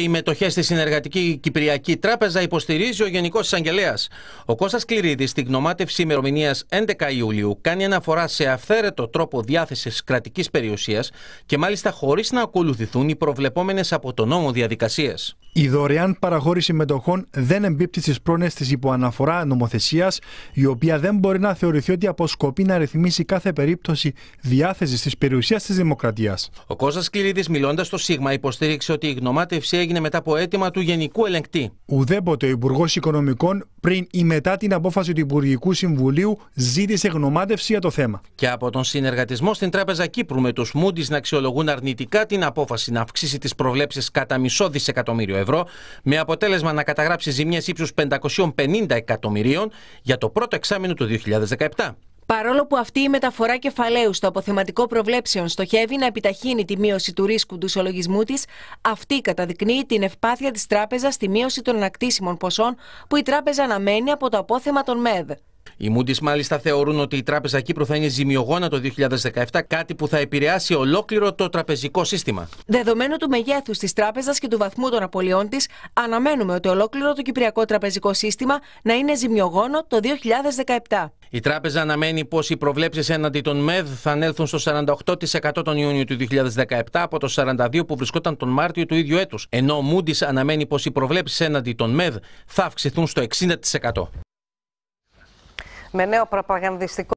οι μετοχές στη Συνεργατική Κυπριακή Τράπεζα, υποστηρίζει ο Γενικός Εισαγγελέας. Ο Κώστας Κληρίδης, στην γνωμάτευση ημερομηνίας 11 Ιουλίου, κάνει αναφορά σε αυθαίρετο τρόπο διάθεσης κρατικής περιουσίας και μάλιστα χωρίς να ακολουθηθούν οι προβλεπόμενες από τον νόμο διαδικασίες. Η δωρεάν παραχώρηση μετοχών δεν εμπίπτει στις πρόνε της υποαναφορά νομοθεσίας, η οποία δεν μπορεί να θεωρηθεί ότι αποσκοπεί να ρυθμίσει κάθε περίπτωση διάθεσης της περιουσίας της Δημοκρατίας. Ο Κώστας Κυρίδη, μιλώντας στο ΣΥΓΜΑ, υποστήριξε ότι η γνωμάτευση έγινε μετά από αίτημα του Γενικού Ελεγκτή. Ουδέποτε ο Υπουργός Οικονομικών, πριν ή μετά την απόφαση του Υπουργικού Συμβουλίου, ζήτησε γνωμάτευση για το θέμα. Και από τον συνεργατισμό στην Τράπεζα Κύπρου με τους Μούντι να αξιολογούν αρνητικά την απόφαση να αυξήσει τις προβλέψεις κατά μισό δισεκατομμύριο με αποτέλεσμα να καταγράψει ζημιές ύψους 550 εκατομμυρίων για το πρώτο εξάμεινο του 2017. Παρόλο που αυτή η μεταφορά κεφαλαίου στο αποθεματικό προβλέψεων στοχεύει να επιταχύνει τη μείωση του ρίσκου του ισολογισμού της, αυτή καταδεικνύει την ευπάθεια της τράπεζας στη μείωση των ανακτήσιμων ποσών που η τράπεζα αναμένει από το απόθεμα των ΜΕΔ. Οι Moody's μάλιστα θεωρούν ότι η Τράπεζα Κύπρου θα είναι ζημιογόνα το 2017, κάτι που θα επηρεάσει ολόκληρο το τραπεζικό σύστημα. Δεδομένου του μεγέθους της τράπεζας και του βαθμού των απολειών της, αναμένουμε ότι ολόκληρο το κυπριακό τραπεζικό σύστημα να είναι ζημιογόνο το 2017. Η τράπεζα αναμένει πως οι προβλέψεις έναντι των ΜΕΔ θα ανέλθουν στο 48% τον Ιούνιο του 2017 από το 42% που βρισκόταν τον Μάρτιο του ίδιου έτους. Ενώ ο Moody's αναμένει πως οι προβλέψεις έναντι των ΜΕΔ θα αυξηθούν στο 60% με νέο προπαγανδιστικό